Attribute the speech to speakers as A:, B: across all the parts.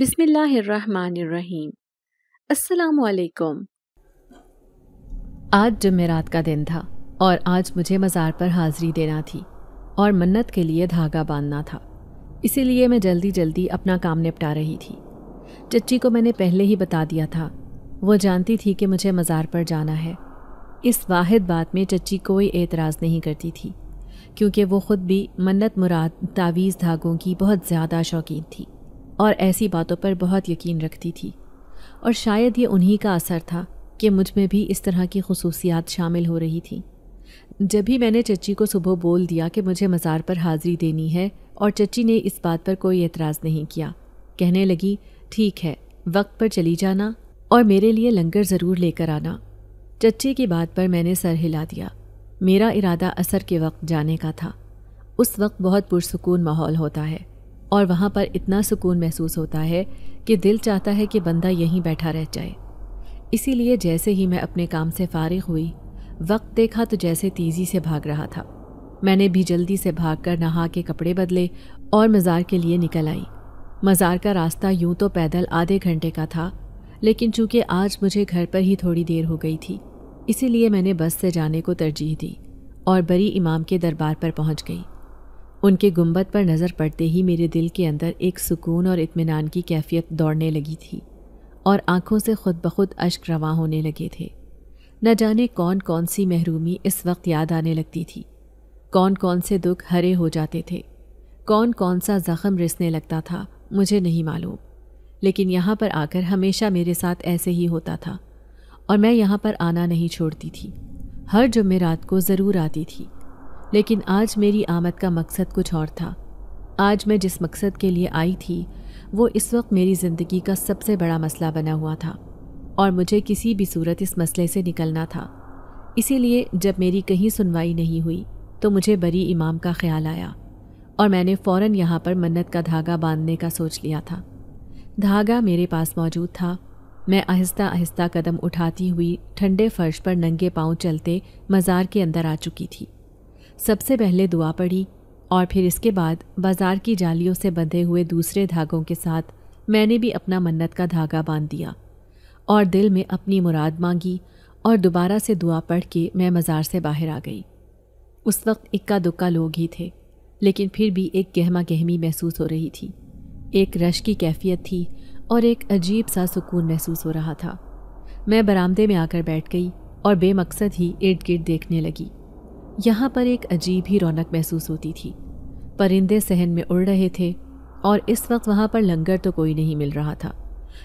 A: बिस्मिल्लाहिर्रहमानिर्रहीम अस्सलाम वालेकुम आज जमेरात का दिन था और आज मुझे मज़ार पर हाज़री देना थी और मन्नत के लिए धागा बांधना था इसीलिए मैं जल्दी जल्दी अपना काम निपटा रही थी चच्ची को मैंने पहले ही बता दिया था वो जानती थी कि मुझे मज़ार पर जाना है इस वाहिद बात में चच्ची कोई एतराज़ नहीं करती थी क्योंकि वो ख़ुद भी मन्नत मुराद तावीज़ धागों की बहुत ज़्यादा शौकीन थी और ऐसी बातों पर बहुत यकीन रखती थी और शायद ये उन्हीं का असर था कि मुझ में भी इस तरह की खसूसियात शामिल हो रही थी जब भी मैंने चच्ची को सुबह बोल दिया कि मुझे मज़ार पर हाज़िरी देनी है और चच्ची ने इस बात पर कोई एतराज़ नहीं किया कहने लगी ठीक है वक्त पर चली जाना और मेरे लिए लंगर ज़रूर लेकर आना चच्ची की बात पर मैंने सर हिला दिया मेरा इरादा असर के वक्त जाने का था उस वक्त बहुत पुरसकून माहौल होता है और वहाँ पर इतना सुकून महसूस होता है कि दिल चाहता है कि बंदा यहीं बैठा रह जाए इसीलिए जैसे ही मैं अपने काम से फारिग हुई वक्त देखा तो जैसे तेज़ी से भाग रहा था मैंने भी जल्दी से भाग कर नहा के कपड़े बदले और मज़ार के लिए निकल आई मज़ार का रास्ता यूं तो पैदल आधे घंटे का था लेकिन चूंकि आज मुझे घर पर ही थोड़ी देर हो गई थी इसीलिए मैंने बस से जाने को तरजीह दी और बरी इमाम के दरबार पर पहुंच गई उनके गुंबद पर नज़र पड़ते ही मेरे दिल के अंदर एक सुकून और इत्मीनान की कैफियत दौड़ने लगी थी और आंखों से खुद ब खुद अश्क रवा होने लगे थे न जाने कौन कौन सी महरूमी इस वक्त याद आने लगती थी कौन कौन से दुख हरे हो जाते थे कौन कौन सा ज़ख़म रिसने लगता था मुझे नहीं मालूम लेकिन यहाँ पर आकर हमेशा मेरे साथ ऐसे ही होता था और मैं यहाँ पर आना नहीं छोड़ती थी हर जुम्मे रात को ज़रूर आती थी लेकिन आज मेरी आमद का मकसद कुछ और था आज मैं जिस मकसद के लिए आई थी वो इस वक्त मेरी ज़िंदगी का सबसे बड़ा मसला बना हुआ था और मुझे किसी भी सूरत इस मसले से निकलना था इसीलिए जब मेरी कहीं सुनवाई नहीं हुई तो मुझे बरी इमाम का ख्याल आया और मैंने फ़ौर यहाँ पर मन्नत का धागा बांधने का सोच लिया था धागा मेरे पास मौजूद था मैं आहिस्ता आहिस्ता कदम उठाती हुई ठंडे फर्श पर नंगे पांव चलते मज़ार के अंदर आ चुकी थी सबसे पहले दुआ पढ़ी और फिर इसके बाद बाज़ार की जालियों से बंधे हुए दूसरे धागों के साथ मैंने भी अपना मन्नत का धागा बांध दिया और दिल में अपनी मुराद मांगी और दोबारा से दुआ पढ़ के मैं मज़ार से बाहर आ गई उस वक्त इक्का दुक्का लोग ही थे लेकिन फिर भी एक गहमा गहमी महसूस हो रही थी एक रश की कैफियत थी और एक अजीब सा सुकून महसूस हो रहा था मैं बरामदे में आकर बैठ गई और बेमकसद ही इर्द गिर्द देखने लगी यहाँ पर एक अजीब ही रौनक महसूस होती थी परिंदे सहन में उड़ रहे थे और इस वक्त वहाँ पर लंगर तो कोई नहीं मिल रहा था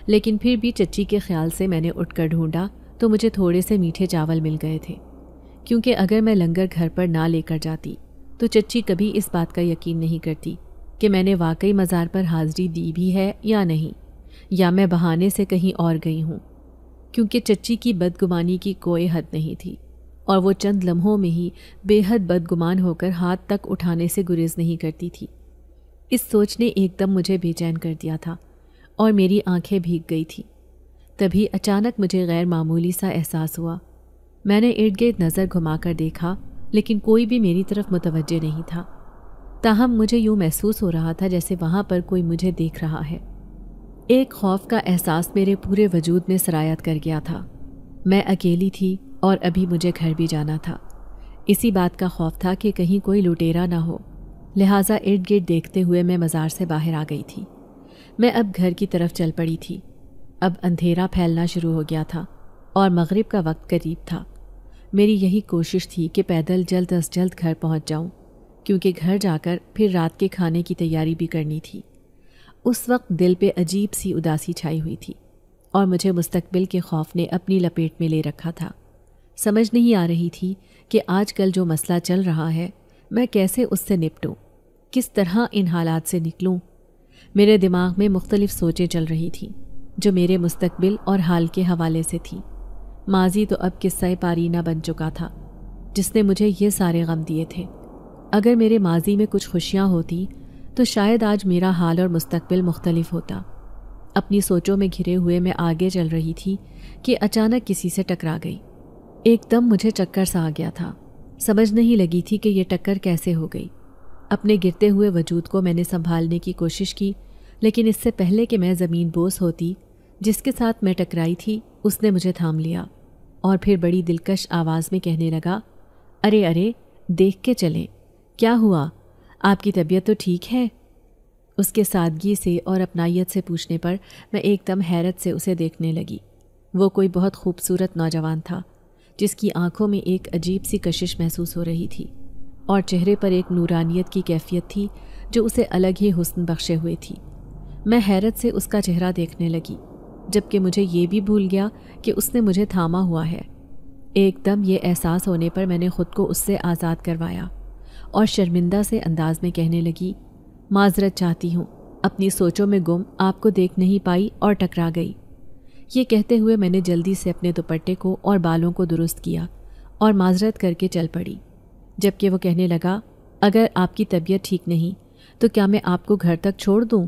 A: लेकिन फिर भी चच्ची के ख्याल से मैंने उठकर ढूंढा तो मुझे थोड़े से मीठे चावल मिल गए थे क्योंकि अगर मैं लंगर घर पर ना लेकर जाती तो चच्ची कभी इस बात का यकीन नहीं करती कि मैंने वाकई मज़ार पर हाजिरी दी भी है या नहीं या मैं बहाने से कहीं और गई हूँ क्योंकि चच्ची की बदगुमानी की कोई हद नहीं थी और वो चंद लम्हों में ही बेहद बदगुमान होकर हाथ तक उठाने से गुरेज नहीं करती थी इस सोच ने एकदम मुझे बेचैन कर दिया था और मेरी आंखें भीग गई थी तभी अचानक मुझे गैर मामूली सा एहसास हुआ मैंने इर्द गिर्द नज़र घुमाकर देखा लेकिन कोई भी मेरी तरफ मुतवजह नहीं था ताहम मुझे यूँ महसूस हो रहा था जैसे वहाँ पर कोई मुझे देख रहा है एक खौफ का एहसास मेरे पूरे वजूद में सरायत कर गया था मैं अकेली थी और अभी मुझे घर भी जाना था इसी बात का खौफ था कि कहीं कोई लुटेरा ना हो लिहाजा इर्द गिर्द देखते हुए मैं मज़ार से बाहर आ गई थी मैं अब घर की तरफ चल पड़ी थी अब अंधेरा फैलना शुरू हो गया था और मगरिब का वक्त करीब था मेरी यही कोशिश थी कि पैदल जल्द अज जल्द घर पहुंच जाऊं क्योंकि घर जाकर फिर रात के खाने की तैयारी भी करनी थी उस वक्त दिल पे अजीब सी उदासी छाई हुई थी और मुझे मुस्तकबिल के खौफ ने अपनी लपेट में ले रखा था समझ नहीं आ रही थी कि आजकल जो मसला चल रहा है मैं कैसे उससे निपटूं किस तरह इन हालात से निकलूं मेरे दिमाग में मुख्तलिफ सोचें चल रही थी जो मेरे मुस्तकबिल और हाल के हवाले से थी माजी तो अब किस्सा पारीना बन चुका था जिसने मुझे ये सारे गम दिए थे अगर मेरे माजी में कुछ खुशियाँ होती तो शायद आज मेरा हाल और मुस्तबिल मुख्तलिफ होता अपनी सोचों में घिरे हुए मैं आगे चल रही थी कि अचानक किसी से टकरा गई एकदम मुझे चक्कर सा आ गया था समझ नहीं लगी थी कि यह टक्कर कैसे हो गई अपने गिरते हुए वजूद को मैंने संभालने की कोशिश की लेकिन इससे पहले कि मैं ज़मीन बोस होती जिसके साथ मैं टकराई थी उसने मुझे थाम लिया और फिर बड़ी दिलकश आवाज़ में कहने लगा अरे अरे देख के चलें क्या हुआ आपकी तबीयत तो ठीक है उसके सादगी से और अपनाइत से पूछने पर मैं एकदम हैरत से उसे देखने लगी वो कोई बहुत खूबसूरत नौजवान था जिसकी आंखों में एक अजीब सी कशिश महसूस हो रही थी और चेहरे पर एक नूरानियत की कैफियत थी जो उसे अलग ही हुस्न बख्शे हुए थी मैं हैरत से उसका चेहरा देखने लगी जबकि मुझे ये भी भूल गया कि उसने मुझे थामा हुआ है एकदम ये एहसास होने पर मैंने ख़ुद को उससे आज़ाद करवाया और शर्मिंदा से अंदाज में कहने लगी माजरत चाहती हूँ अपनी सोचों में गुम आपको देख नहीं पाई और टकरा गई ये कहते हुए मैंने जल्दी से अपने दुपट्टे को और बालों को दुरुस्त किया और माजरत करके चल पड़ी जबकि वो कहने लगा अगर आपकी तबीयत ठीक नहीं तो क्या मैं आपको घर तक छोड़ दूँ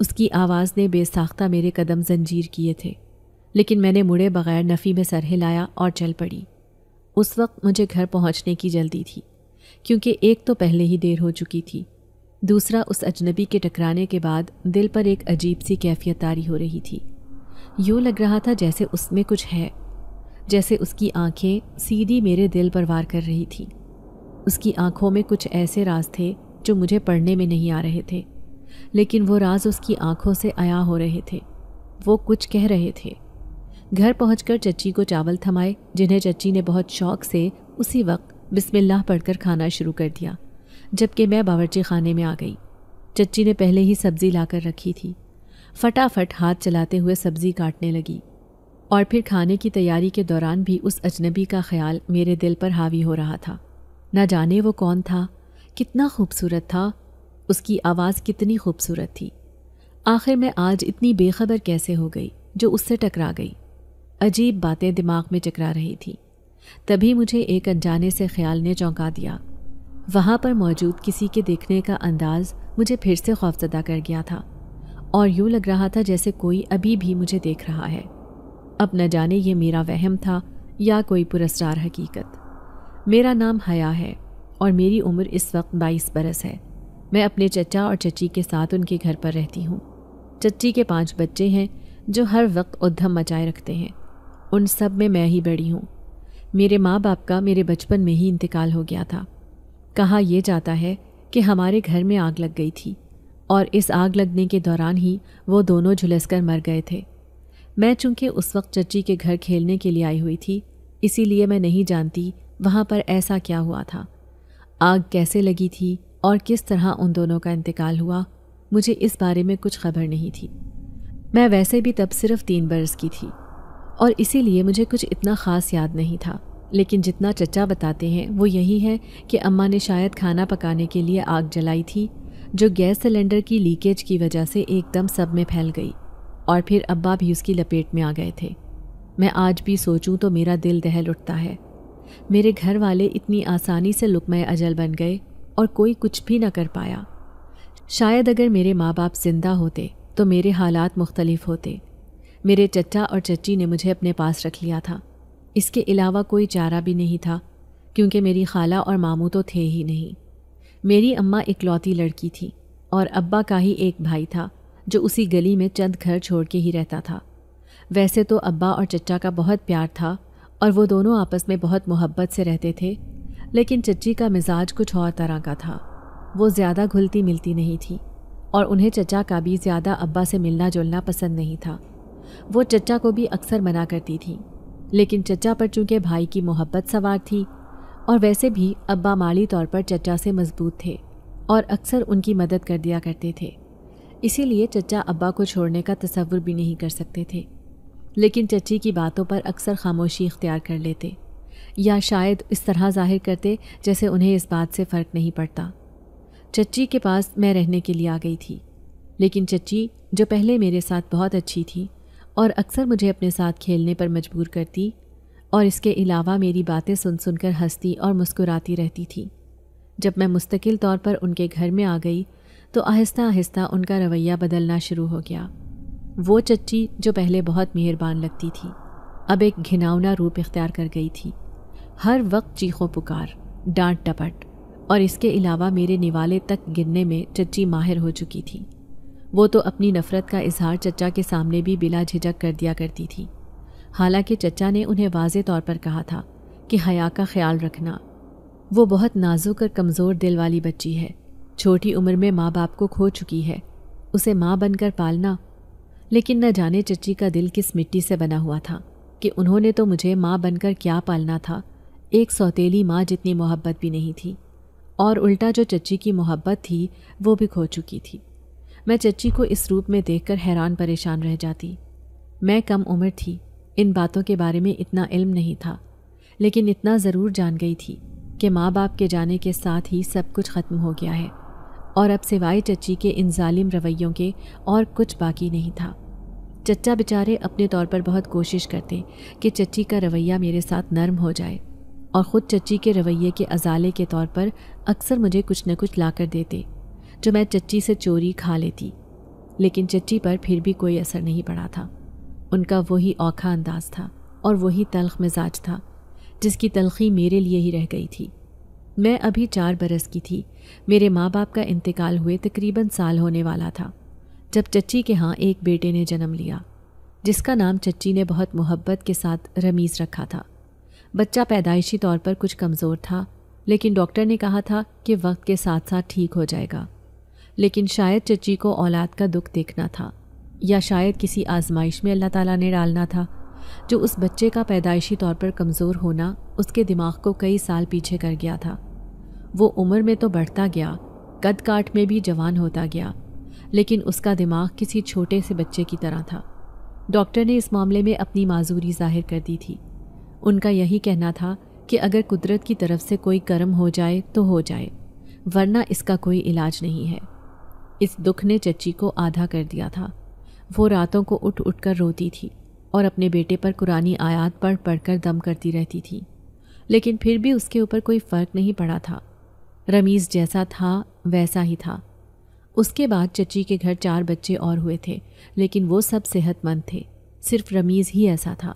A: उसकी आवाज़ ने बेसाख्ता मेरे कदम जंजीर किए थे लेकिन मैंने मुड़े बगैर नफ़ी में सर हिलाया और चल पड़ी उस वक्त मुझे घर पहुंचने की जल्दी थी क्योंकि एक तो पहले ही देर हो चुकी थी दूसरा उस अजनबी के टकराने के बाद दिल पर एक अजीब सी कैफियत तारी हो रही थी यूँ लग रहा था जैसे उसमें कुछ है जैसे उसकी आंखें सीधी मेरे दिल पर वार कर रही थी उसकी आंखों में कुछ ऐसे राज थे जो मुझे पढ़ने में नहीं आ रहे थे लेकिन वो राज उसकी आंखों से आया हो रहे थे वो कुछ कह रहे थे घर पहुंचकर चच्ची को चावल थमाए जिन्हें चच्ची ने बहुत शौक से उसी वक्त बिस्मिल्लाह पढ़कर खाना शुरू कर दिया जबकि मैं बावरची खाने में आ गई चच्ची ने पहले ही सब्ज़ी लाकर रखी थी फटाफट हाथ चलाते हुए सब्ज़ी काटने लगी और फिर खाने की तैयारी के दौरान भी उस अजनबी का ख्याल मेरे दिल पर हावी हो रहा था न जाने वो कौन था कितना खूबसूरत था उसकी आवाज़ कितनी खूबसूरत थी आखिर मैं आज इतनी बेखबर कैसे हो गई जो उससे टकरा गई अजीब बातें दिमाग में टकरा रही थी तभी मुझे एक अनजाने से ख्याल ने चौंका दिया वहाँ पर मौजूद किसी के देखने का अंदाज़ मुझे फिर से खौफजदा कर गया था और यूं लग रहा था जैसे कोई अभी भी मुझे देख रहा है अब न जाने ये मेरा वहम था या कोई पुरस्कार हकीकत मेरा नाम हया है और मेरी उम्र इस वक्त 22 बरस है मैं अपने चचा और चची के साथ उनके घर पर रहती हूँ चच्ची के पांच बच्चे हैं जो हर वक्त उद्धम मचाए रखते हैं उन सब में मैं ही बड़ी हूँ मेरे माँ बाप का मेरे बचपन में ही इंतकाल हो गया था कहा यह जाता है कि हमारे घर में आग लग गई थी और इस आग लगने के दौरान ही वो दोनों झुलसकर मर गए थे मैं चूंकि उस वक्त चच्ची के घर खेलने के लिए आई हुई थी इसीलिए मैं नहीं जानती वहाँ पर ऐसा क्या हुआ था आग कैसे लगी थी और किस तरह उन दोनों का इंतकाल हुआ मुझे इस बारे में कुछ खबर नहीं थी मैं वैसे भी तब सिर्फ तीन बरस की थी और इसीलिए मुझे कुछ इतना ख़ास याद नहीं था लेकिन जितना चचा बताते हैं वो यही है कि अम्मा ने शायद खाना पकाने के लिए आग जलाई थी जो गैस सिलेंडर की लीकेज की वजह से एकदम सब में फैल गई और फिर अब्बा भी उसकी लपेट में आ गए थे मैं आज भी सोचूं तो मेरा दिल दहल उठता है मेरे घर वाले इतनी आसानी से लुकमय अजल बन गए और कोई कुछ भी ना कर पाया शायद अगर मेरे माँ बाप जिंदा होते तो मेरे हालात मुख्तलिफ होते मेरे चचा और चची ने मुझे अपने पास रख लिया था इसके अलावा कोई चारा भी नहीं था क्योंकि मेरी खाला और मामू तो थे ही नहीं मेरी अम्मा इकलौती लड़की थी और अब्बा का ही एक भाई था जो उसी गली में चंद घर छोड़ के ही रहता था वैसे तो अब्बा और चच्चा का बहुत प्यार था और वो दोनों आपस में बहुत मोहब्बत से रहते थे लेकिन चच्ची का मिजाज कुछ और तरह का था वो ज़्यादा घुलती मिलती नहीं थी और उन्हें चचा का भी ज़्यादा अब्बा से मिलना जुलना पसंद नहीं था वो चचा को भी अक्सर मना करती थी लेकिन चचा पर चूंकि भाई की मोहब्बत सवार थी और वैसे भी अब्बा माली तौर पर चचा से मजबूत थे और अक्सर उनकी मदद कर दिया करते थे इसीलिए चचा अब्बा को छोड़ने का तस्वुर भी नहीं कर सकते थे लेकिन चची की बातों पर अक्सर खामोशी इख्तियार कर लेते या शायद इस तरह जाहिर करते जैसे उन्हें इस बात से फ़र्क नहीं पड़ता चच्ची के पास मैं रहने के लिए आ गई थी लेकिन चच्ची जो पहले मेरे साथ बहुत अच्छी थी और अक्सर मुझे अपने साथ खेलने पर मजबूर करती और इसके अलावा मेरी बातें सुन सुनकर हंसती और मुस्कुराती रहती थी जब मैं मुस्तकिल तौर पर उनके घर में आ गई तो आहिस्ता आहिस्ता उनका रवैया बदलना शुरू हो गया वो चच्ची जो पहले बहुत मेहरबान लगती थी अब एक घिनावना रूप इख्तियार कर गई थी हर वक्त चीखों पुकार डांट टपट और इसके अलावा मेरे निवाले तक गिरने में चच्ची माहिर हो चुकी थी वो तो अपनी नफ़रत का इजहार चचा के सामने भी बिला झिझक कर दिया करती थी हालांकि चचा ने उन्हें वाज तौर पर कहा था कि हया का ख्याल रखना वो बहुत नाजुक और कमज़ोर दिल वाली बच्ची है छोटी उम्र में माँ बाप को खो चुकी है उसे माँ बनकर पालना लेकिन न जाने चची का दिल किस मिट्टी से बना हुआ था कि उन्होंने तो मुझे माँ बनकर क्या पालना था एक सौतेली माँ जितनी मोहब्बत भी नहीं थी और उल्टा जो चची की मोहब्बत थी वो भी खो चुकी थी मैं चची को इस रूप में देखकर हैरान परेशान रह जाती मैं कम उम्र थी इन बातों के बारे में इतना इल्म नहीं था लेकिन इतना ज़रूर जान गई थी कि माँ बाप के जाने के साथ ही सब कुछ ख़त्म हो गया है और अब सिवाय चच्ची के इन ालिम रवैयों के और कुछ बाकी नहीं था चच्चा बेचारे अपने तौर पर बहुत कोशिश करते कि चच्ची का रवैया मेरे साथ नर्म हो जाए और ख़ुद चच्ची के रवैये के अजाले के तौर पर अक्सर मुझे कुछ न कुछ ला कर देते जो मैं चच्ची से चोरी खा लेती लेकिन चच्ची पर फिर भी कोई असर नहीं पड़ा था उनका वही औखा अंदाज था और वही तलख मिजाज था जिसकी तलखी मेरे लिए ही रह गई थी मैं अभी चार बरस की थी मेरे माँ बाप का इंतकाल हुए तकरीबन साल होने वाला था जब चच्ची के यहाँ एक बेटे ने जन्म लिया जिसका नाम चच्ची ने बहुत मोहब्बत के साथ रमीज़ रखा था बच्चा पैदाइशी तौर पर कुछ कमज़ोर था लेकिन डॉक्टर ने कहा था कि वक्त के साथ साथ ठीक हो जाएगा लेकिन शायद चच्ची को औलाद का दुख देखना था या शायद किसी आजमाइश में अल्लाह ताला ने डालना था जो उस बच्चे का पैदाइशी तौर पर कमज़ोर होना उसके दिमाग को कई साल पीछे कर गया था वो उम्र में तो बढ़ता गया कद काट में भी जवान होता गया लेकिन उसका दिमाग किसी छोटे से बच्चे की तरह था डॉक्टर ने इस मामले में अपनी माजूरी जाहिर कर दी थी उनका यही कहना था कि अगर कुदरत की तरफ से कोई कर्म हो जाए तो हो जाए वरना इसका कोई इलाज नहीं है इस दुख ने चच्ची को आधा कर दिया था वो रातों को उठ उठ कर रोती थी और अपने बेटे पर कुरानी आयात पढ़ पढ़कर दम करती रहती थी लेकिन फिर भी उसके ऊपर कोई फ़र्क नहीं पड़ा था रमीज़ जैसा था वैसा ही था उसके बाद चची के घर चार बच्चे और हुए थे लेकिन वो सब सेहतमंद थे सिर्फ रमीज़ ही ऐसा था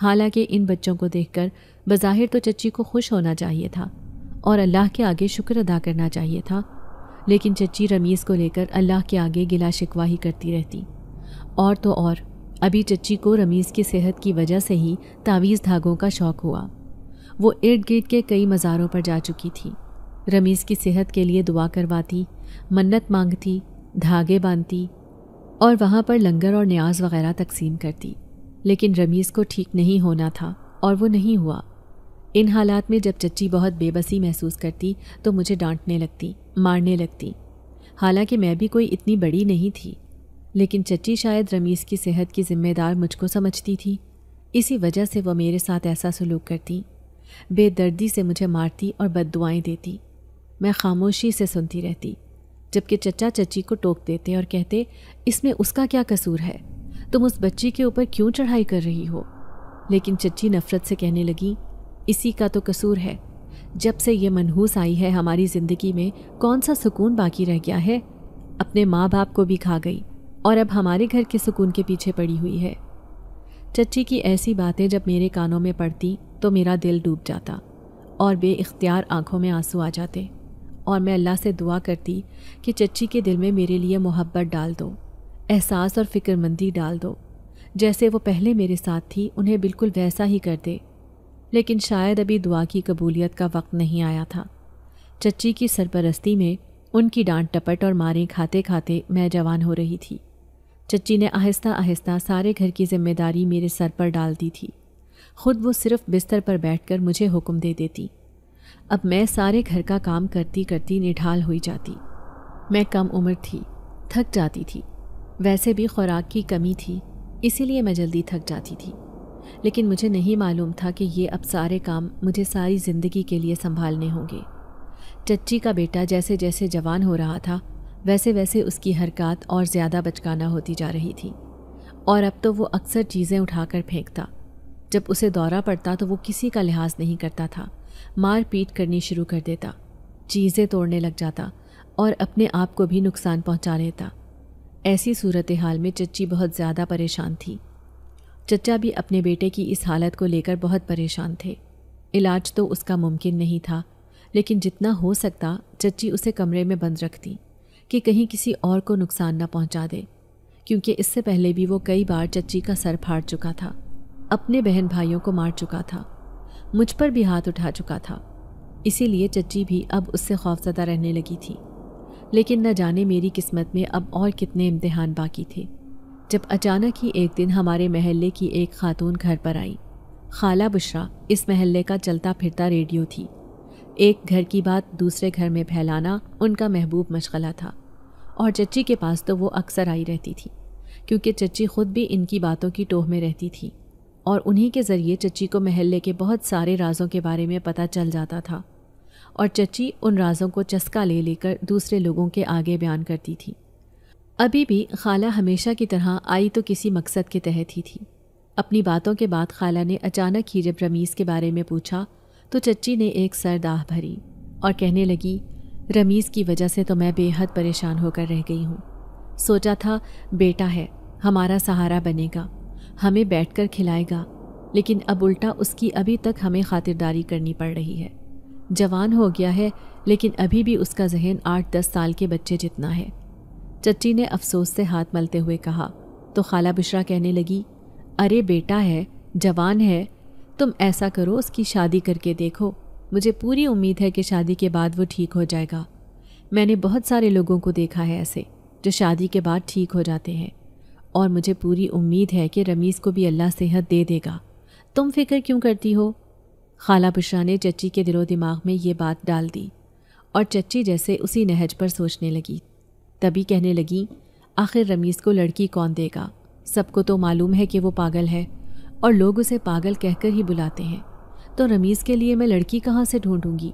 A: हालांकि इन बच्चों को देखकर बज़ाहिर तो चची को खुश होना चाहिए था और अल्लाह के आगे शुक्र अदा करना चाहिए था लेकिन चची रमीज़ को लेकर अल्लाह के आगे गिला शिकवा ही करती रहती और तो और अभी चच्ची को रमीज़ की सेहत की वजह से ही तावीज़ धागों का शौक़ हुआ वो इर्द गिर्द के कई मज़ारों पर जा चुकी थी रमीज़ की सेहत के लिए दुआ करवाती मन्नत मांगती धागे बांधती और वहाँ पर लंगर और न्याज वगैरह तकसीम करती लेकिन रमीज़ को ठीक नहीं होना था और वो नहीं हुआ इन हालात में जब चच्ची बहुत बेबसी महसूस करती तो मुझे डांटने लगती मारने लगती हालांकि मैं भी कोई इतनी बड़ी नहीं थी लेकिन चच्ची शायद रमीज़ की सेहत की ज़िम्मेदार मुझको समझती थी इसी वजह से वह मेरे साथ ऐसा सलूक करती बेदर्दी से मुझे मारती और बद देती मैं खामोशी से सुनती रहती जबकि चचा चची को टोक देते और कहते इसमें उसका क्या कसूर है तुम उस बच्ची के ऊपर क्यों चढ़ाई कर रही हो लेकिन चची नफ़रत से कहने लगी इसी का तो कसूर है जब से ये मनहूस आई है हमारी ज़िंदगी में कौन सा सुकून बाकी रह गया है अपने माँ बाप को भी खा गई और अब हमारे घर के सुकून के पीछे पड़ी हुई है चच्ची की ऐसी बातें जब मेरे कानों में पड़ती तो मेरा दिल डूब जाता और बेख्तियार आंखों में आंसू आ जाते और मैं अल्लाह से दुआ करती कि चच्ची के दिल में मेरे लिए मोहब्बत डाल दो एहसास और फिक्रमंदी डाल दो जैसे वो पहले मेरे साथ थी उन्हें बिल्कुल वैसा ही कर दे लेकिन शायद अभी दुआ की कबूलियत का वक्त नहीं आया था चच्ची की सरपरस्ती में उनकी डांट टपट और मारें खाते खाते मैं जवान हो रही थी चच्ची ने आहिस्ता आहिस्ता सारे घर की जिम्मेदारी मेरे सर पर डाल दी थी खुद वो सिर्फ बिस्तर पर बैठकर मुझे हुक्म दे देती अब मैं सारे घर का काम करती करती निढाल हो जाती मैं कम उम्र थी थक जाती थी वैसे भी खुराक की कमी थी इसीलिए मैं जल्दी थक जाती थी लेकिन मुझे नहीं मालूम था कि ये अब सारे काम मुझे सारी ज़िंदगी के लिए संभालने होंगे चच्ची का बेटा जैसे जैसे जवान हो रहा था वैसे वैसे उसकी हरकत और ज़्यादा बचकाना होती जा रही थी और अब तो वो अक्सर चीज़ें उठाकर फेंकता जब उसे दौरा पड़ता तो वो किसी का लिहाज नहीं करता था मार पीट करनी शुरू कर देता चीज़ें तोड़ने लग जाता और अपने आप को भी नुकसान पहुंचा लेता ऐसी सूरत हाल में चच्ची बहुत ज़्यादा परेशान थी चच्चा भी अपने बेटे की इस हालत को लेकर बहुत परेशान थे इलाज तो उसका मुमकिन नहीं था लेकिन जितना हो सकता चच्ची उसे कमरे में बंद रखती कि कहीं किसी और को नुकसान न पहुंचा दे क्योंकि इससे पहले भी वो कई बार चच्ची का सर फाड़ चुका था अपने बहन भाइयों को मार चुका था मुझ पर भी हाथ उठा चुका था इसीलिए चच्ची भी अब उससे खौफजदा रहने लगी थी लेकिन न जाने मेरी किस्मत में अब और कितने इम्तहान बाकी थे जब अचानक ही एक दिन हमारे महल्ले की एक खातून घर पर आई खाला बुशरा इस महल्ले का चलता फिरता रेडियो थी एक घर की बात दूसरे घर में फैलाना उनका महबूब मशगला था और चच्ची के पास तो वो अक्सर आई रहती थी क्योंकि चच्ची खुद भी इनकी बातों की टोह में रहती थी और उन्हीं के ज़रिए चच्ची को महल्ले के बहुत सारे राज़ों के बारे में पता चल जाता था और चच्ची उन राज़ों को चस्का ले लेकर दूसरे लोगों के आगे बयान करती थी अभी भी खाला हमेशा की तरह आई तो किसी मकसद के तहत ही थी अपनी बातों के बाद खाला ने अचानक ही जब रमीज़ के बारे में पूछा तो चच्ची ने एक सरदाह भरी और कहने लगी रमीज़ की वजह से तो मैं बेहद परेशान होकर रह गई हूँ सोचा था बेटा है हमारा सहारा बनेगा हमें बैठकर खिलाएगा लेकिन अब उल्टा उसकी अभी तक हमें खातिरदारी करनी पड़ रही है जवान हो गया है लेकिन अभी भी उसका जहन आठ दस साल के बच्चे जितना है चच्ची ने अफसोस से हाथ मलते हुए कहा तो खाला बुशरा कहने लगी अरे बेटा है जवान है तुम ऐसा करो उसकी शादी करके देखो मुझे पूरी उम्मीद है कि शादी के बाद वो ठीक हो जाएगा मैंने बहुत सारे लोगों को देखा है ऐसे जो शादी के बाद ठीक हो जाते हैं और मुझे पूरी उम्मीद है कि रमीज़ को भी अल्लाह सेहत दे देगा तुम फिक्र क्यों करती हो खाला बुशरा ने चच्ची के दिलो दिमाग में ये बात डाल दी और चच्ची जैसे उसी नहज पर सोचने लगी तभी कहने लगी आखिर रमीज़ को लड़की कौन देगा सबको तो मालूम है कि वो पागल है और लोग उसे पागल कहकर ही बुलाते हैं तो रमीज़ के लिए मैं लड़की कहाँ से ढूंढूंगी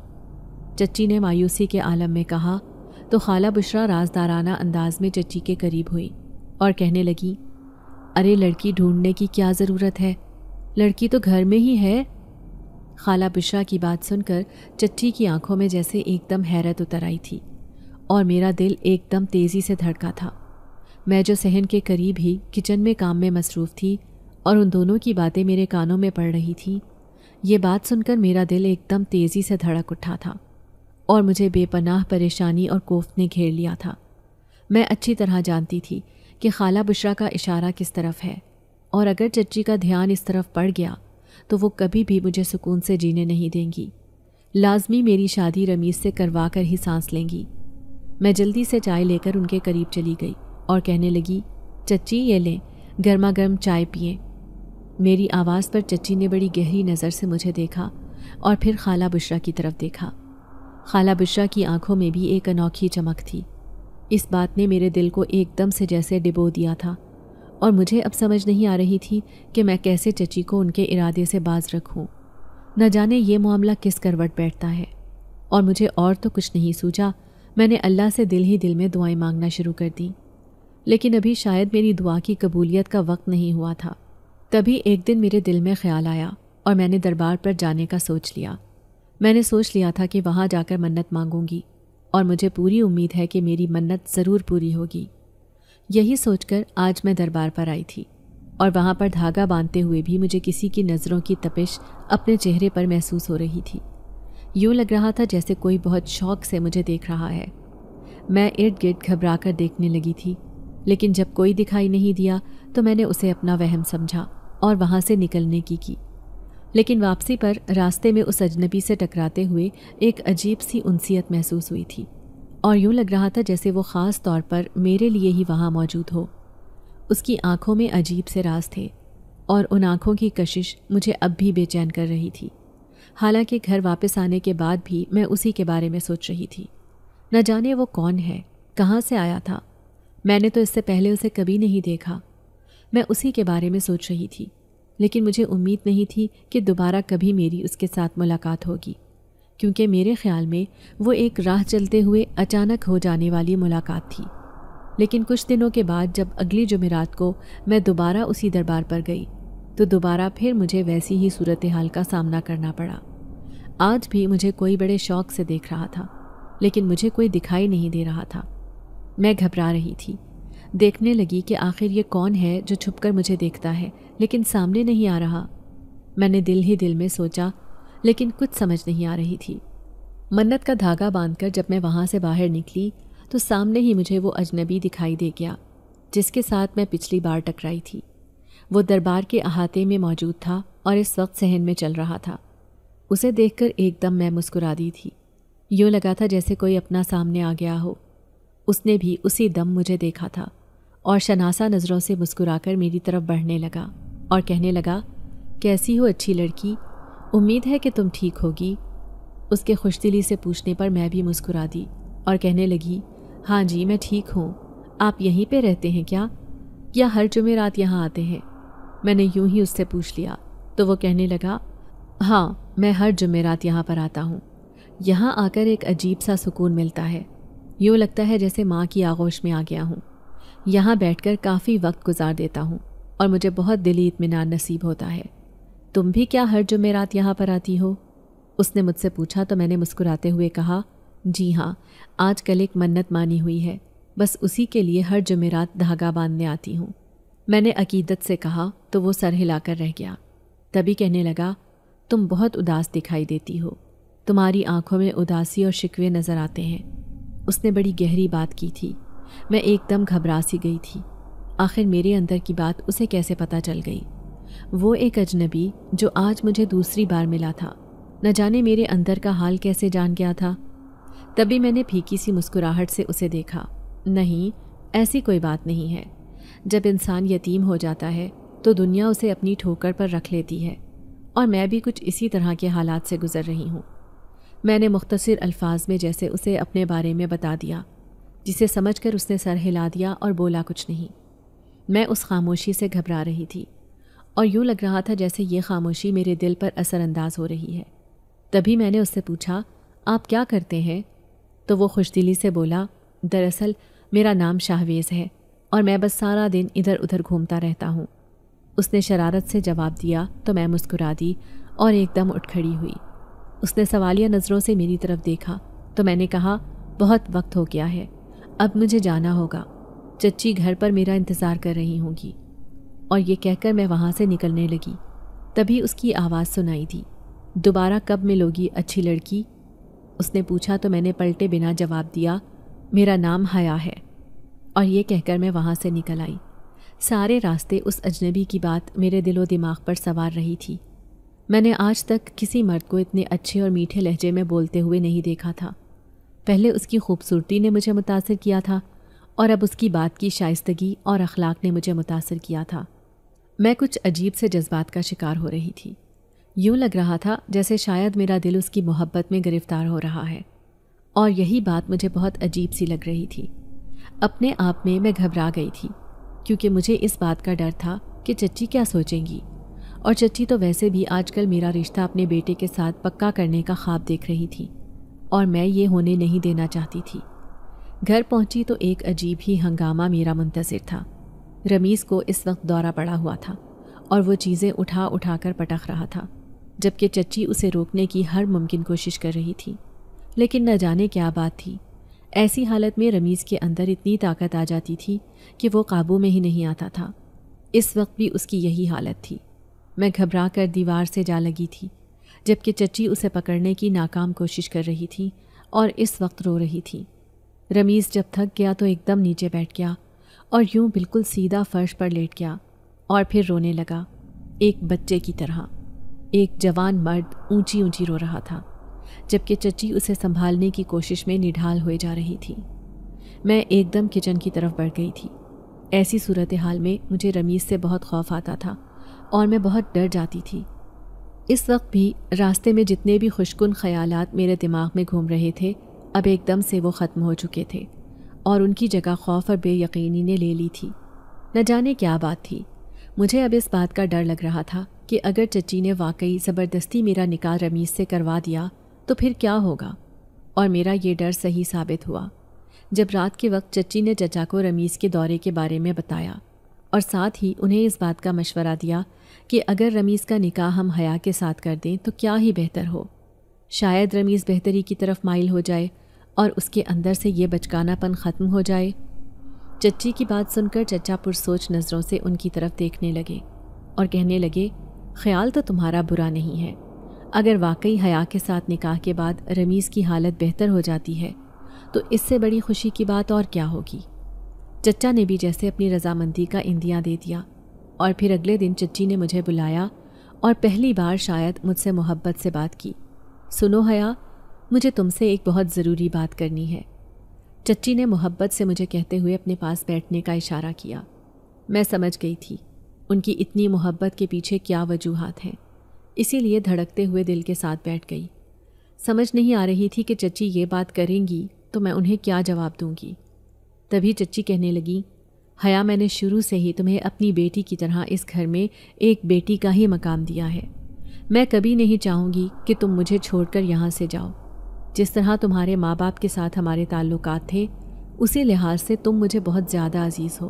A: चच्ची ने मायूसी के आलम में कहा तो खाला बुशरा राजदाराना अंदाज में चच्ची के करीब हुई और कहने लगी अरे लड़की ढूंढने की क्या ज़रूरत है लड़की तो घर में ही है खाला बुशरा की बात सुनकर चच्ची की आंखों में जैसे एकदम हैरत उतर आई थी और मेरा दिल एकदम तेज़ी से धड़का था मैं जो सहन के करीब ही किचन में काम में मसरूफ़ थी और उन दोनों की बातें मेरे कानों में पड़ रही थी ये बात सुनकर मेरा दिल एकदम तेज़ी से धड़क उठा था और मुझे बेपनाह परेशानी और कोफ्त ने घेर लिया था मैं अच्छी तरह जानती थी कि खाला बुशरा का इशारा किस तरफ है और अगर चच्ची का ध्यान इस तरफ पड़ गया तो वो कभी भी मुझे सुकून से जीने नहीं देंगी लाजमी मेरी शादी रमीज़ से करवा कर ही सांस लेंगी मैं जल्दी से चाय लेकर उनके करीब चली गई और कहने लगी चच्ची ये लें गर्मा गर्म चाय पिएं मेरी आवाज़ पर चची ने बड़ी गहरी नज़र से मुझे देखा और फिर खाला बुशरा की तरफ देखा खाला बुशरा की आंखों में भी एक अनोखी चमक थी इस बात ने मेरे दिल को एकदम से जैसे डिबो दिया था और मुझे अब समझ नहीं आ रही थी कि मैं कैसे चची को उनके इरादे से बाज रखूं। न जाने ये मामला किस करवट बैठता है और मुझे और तो कुछ नहीं सूझा मैंने अल्लाह से दिल ही दिल में दुआएं मांगना शुरू कर दी लेकिन अभी शायद मेरी दुआ की कबूलियत का वक्त नहीं हुआ था तभी एक दिन मेरे दिल में ख्याल आया और मैंने दरबार पर जाने का सोच लिया मैंने सोच लिया था कि वहाँ जाकर मन्नत मांगूंगी और मुझे पूरी उम्मीद है कि मेरी मन्नत ज़रूर पूरी होगी यही सोचकर आज मैं दरबार पर आई थी और वहाँ पर धागा बांधते हुए भी मुझे किसी की नज़रों की तपिश अपने चेहरे पर महसूस हो रही थी यूँ लग रहा था जैसे कोई बहुत शौक से मुझे देख रहा है मैं इर्द गिर्द घबरा कर देखने लगी थी लेकिन जब कोई दिखाई नहीं दिया तो मैंने उसे अपना वहम समझा और वहाँ से निकलने की की लेकिन वापसी पर रास्ते में उस अजनबी से टकराते हुए एक अजीब सी उनसीयत महसूस हुई थी और यूं लग रहा था जैसे वो ख़ास तौर पर मेरे लिए ही वहाँ मौजूद हो उसकी आंखों में अजीब से राज थे और उन आंखों की कशिश मुझे अब भी बेचैन कर रही थी हालांकि घर वापस आने के बाद भी मैं उसी के बारे में सोच रही थी न जाने वो कौन है कहाँ से आया था मैंने तो इससे पहले उसे कभी नहीं देखा मैं उसी के बारे में सोच रही थी लेकिन मुझे उम्मीद नहीं थी कि दोबारा कभी मेरी उसके साथ मुलाकात होगी क्योंकि मेरे ख्याल में वो एक राह चलते हुए अचानक हो जाने वाली मुलाकात थी लेकिन कुछ दिनों के बाद जब अगली जुमेरात को मैं दोबारा उसी दरबार पर गई तो दोबारा फिर मुझे वैसी ही सूरत हाल का सामना करना पड़ा आज भी मुझे कोई बड़े शौक से देख रहा था लेकिन मुझे कोई दिखाई नहीं दे रहा था मैं घबरा रही थी देखने लगी कि आखिर ये कौन है जो छुपकर मुझे देखता है लेकिन सामने नहीं आ रहा मैंने दिल ही दिल में सोचा लेकिन कुछ समझ नहीं आ रही थी मन्नत का धागा बांधकर जब मैं वहाँ से बाहर निकली तो सामने ही मुझे वो अजनबी दिखाई दे गया जिसके साथ मैं पिछली बार टकराई थी वो दरबार के अहाते में मौजूद था और इस वक्त सहन में चल रहा था उसे देखकर एकदम मैं मुस्कुरा दी थी यूँ लगा था जैसे कोई अपना सामने आ गया हो उसने भी उसी दम मुझे देखा था और शनासा नज़रों से मुस्कुराकर मेरी तरफ बढ़ने लगा और कहने लगा कैसी हो अच्छी लड़की उम्मीद है कि तुम ठीक होगी उसके खुशदिली से पूछने पर मैं भी मुस्कुरा दी और कहने लगी हाँ जी मैं ठीक हूँ आप यहीं पे रहते हैं क्या या हर रात यहाँ आते हैं मैंने यूं ही उससे पूछ लिया तो वो कहने लगा हाँ मैं हर जुमेरात यहाँ पर आता हूँ यहाँ आकर एक अजीब सा सुकून मिलता है यूँ लगता है जैसे माँ की आगोश में आ गया हूँ यहाँ बैठकर काफ़ी वक्त गुजार देता हूँ और मुझे बहुत दिली इतमान नसीब होता है तुम भी क्या हर रात यहाँ पर आती हो उसने मुझसे पूछा तो मैंने मुस्कुराते हुए कहा जी हाँ आज कल एक मन्नत मानी हुई है बस उसी के लिए हर जुमेरात धागा बांधने आती हूँ मैंने अकीदत से कहा तो वो सर हिलाकर रह गया तभी कहने लगा तुम बहुत उदास दिखाई देती हो तुम्हारी आंखों में उदासी और शिकवे नज़र आते हैं उसने बड़ी गहरी बात की थी मैं एकदम घबरा सी गई थी आखिर मेरे अंदर की बात उसे कैसे पता चल गई वो एक अजनबी जो आज मुझे दूसरी बार मिला था न जाने मेरे अंदर का हाल कैसे जान गया था तभी मैंने फीकी सी मुस्कुराहट से उसे देखा नहीं ऐसी कोई बात नहीं है जब इंसान यतीम हो जाता है तो दुनिया उसे अपनी ठोकर पर रख लेती है और मैं भी कुछ इसी तरह के हालात से गुज़र रही हूँ मैंने मुख्तर अल्फाज में जैसे उसे अपने बारे में बता दिया जिसे समझकर उसने सर हिला दिया और बोला कुछ नहीं मैं उस खामोशी से घबरा रही थी और यूँ लग रहा था जैसे ये खामोशी मेरे दिल पर असरअंदाज हो रही है तभी मैंने उससे पूछा आप क्या करते हैं तो वो खुशदिली से बोला दरअसल मेरा नाम शाहवेज़ है और मैं बस सारा दिन इधर उधर घूमता रहता हूँ उसने शरारत से जवाब दिया तो मैं मुस्कुरा दी और एकदम उठ खड़ी हुई उसने सवालिया नज़रों से मेरी तरफ़ देखा तो मैंने कहा बहुत वक्त हो गया है अब मुझे जाना होगा चच्ची घर पर मेरा इंतज़ार कर रही होंगी और ये कहकर मैं वहाँ से निकलने लगी तभी उसकी आवाज़ सुनाई थी दोबारा कब मिलोगी अच्छी लड़की उसने पूछा तो मैंने पलटे बिना जवाब दिया मेरा नाम हया है और ये कहकर मैं वहाँ से निकल आई सारे रास्ते उस अजनबी की बात मेरे दिलो दिमाग पर सवार रही थी मैंने आज तक किसी मर्द को इतने अच्छे और मीठे लहजे में बोलते हुए नहीं देखा था पहले उसकी खूबसूरती ने मुझे मुतासर किया था और अब उसकी बात की शाइस्तगी और अखलाक ने मुझे मुतासर किया था मैं कुछ अजीब से जज्बात का शिकार हो रही थी यूँ लग रहा था जैसे शायद मेरा दिल उसकी मोहब्बत में गिरफ़्तार हो रहा है और यही बात मुझे बहुत अजीब सी लग रही थी अपने आप में मैं घबरा गई थी क्योंकि मुझे इस बात का डर था कि चच्ची क्या सोचेंगी और चच्ची तो वैसे भी आजकल मेरा रिश्ता अपने बेटे के साथ पक्का करने का ख्वाब देख रही थी और मैं ये होने नहीं देना चाहती थी घर पहुंची तो एक अजीब ही हंगामा मेरा मुंतज़र था रमीज़ को इस वक्त दौरा पड़ा हुआ था और वो चीज़ें उठा उठा कर पटख रहा था जबकि चच्ची उसे रोकने की हर मुमकिन कोशिश कर रही थी लेकिन न जाने क्या बात थी ऐसी हालत में रमीज़ के अंदर इतनी ताकत आ जाती थी कि वो काबू में ही नहीं आता था इस वक्त भी उसकी यही हालत थी मैं घबरा कर दीवार से जा लगी थी जबकि चची उसे पकड़ने की नाकाम कोशिश कर रही थी और इस वक्त रो रही थी रमीज़ जब थक गया तो एकदम नीचे बैठ गया और यूं बिल्कुल सीधा फर्श पर लेट गया और फिर रोने लगा एक बच्चे की तरह एक जवान मर्द ऊंची ऊंची रो रहा था जबकि चची उसे संभालने की कोशिश में निढाल हुए जा रही थी मैं एकदम किचन की तरफ बढ़ गई थी ऐसी सूरत हाल में मुझे रमीज़ से बहुत खौफ आता था और मैं बहुत डर जाती थी इस वक्त भी रास्ते में जितने भी खुशकुन ख्यालात मेरे दिमाग में घूम रहे थे अब एकदम से वो ख़त्म हो चुके थे और उनकी जगह खौफ और बेयकीनी ने ले ली थी न जाने क्या बात थी मुझे अब इस बात का डर लग रहा था कि अगर चची ने वाकई ज़बरदस्ती मेरा निकाह रमीज़ से करवा दिया तो फिर क्या होगा और मेरा ये डर सही साबित हुआ जब रात के वक्त चची ने चचा को रमीज़ के दौरे के बारे में बताया और साथ ही उन्हें इस बात का मशवरा दिया कि अगर रमीज़ का निकाह हम हया के साथ कर दें तो क्या ही बेहतर हो शायद रमीज़ बेहतरी की तरफ माइल हो जाए और उसके अंदर से ये बचकानापन ख़त्म हो जाए चच्ची की बात सुनकर चचा पुरसोच नज़रों से उनकी तरफ देखने लगे और कहने लगे ख्याल तो तुम्हारा बुरा नहीं है अगर वाकई हया के साथ निकाह के बाद रमीज़ की हालत बेहतर हो जाती है तो इससे बड़ी खुशी की बात और क्या होगी चचा ने भी जैसे अपनी रजामंदी का इंदिया दे दिया और फिर अगले दिन चच्ची ने मुझे बुलाया और पहली बार शायद मुझसे मोहब्बत से बात की सुनो हया मुझे तुमसे एक बहुत ज़रूरी बात करनी है चच्ची ने मोहब्बत से मुझे कहते हुए अपने पास बैठने का इशारा किया मैं समझ गई थी उनकी इतनी मोहब्बत के पीछे क्या वजूहत हैं इसीलिए धड़कते हुए दिल के साथ बैठ गई समझ नहीं आ रही थी कि चच्ची ये बात करेंगी तो मैं उन्हें क्या जवाब दूंगी तभी चच्ची कहने लगी हया मैंने शुरू से ही तुम्हें अपनी बेटी की तरह इस घर में एक बेटी का ही मकाम दिया है मैं कभी नहीं चाहूँगी कि तुम मुझे छोड़कर यहाँ से जाओ जिस तरह तुम्हारे माँ बाप के साथ हमारे ताल्लुक थे उसी लिहाज से तुम मुझे बहुत ज़्यादा अजीज़ हो